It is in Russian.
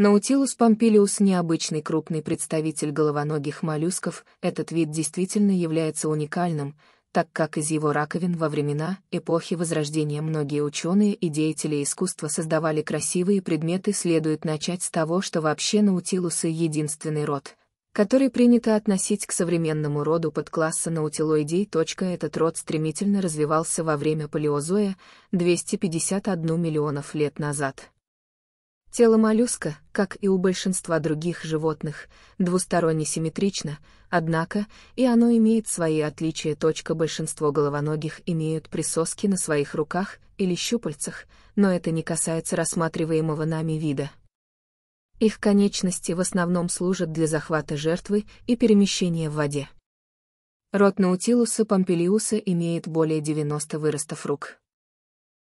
Наутилус помпилиус – необычный крупный представитель головоногих моллюсков, этот вид действительно является уникальным, так как из его раковин во времена эпохи Возрождения многие ученые и деятели искусства создавали красивые предметы, следует начать с того, что вообще наутилусы – единственный род, который принято относить к современному роду подкласса наутилоидей. Этот род стремительно развивался во время палеозоя 251 миллионов лет назад. Тело моллюска, как и у большинства других животных, двусторонне симметрично, однако и оно имеет свои отличия. Точка большинство головоногих имеют присоски на своих руках или щупальцах, но это не касается рассматриваемого нами вида. Их конечности в основном служат для захвата жертвы и перемещения в воде. Рот Наутилуса помпелиуса имеет более 90 выростов рук.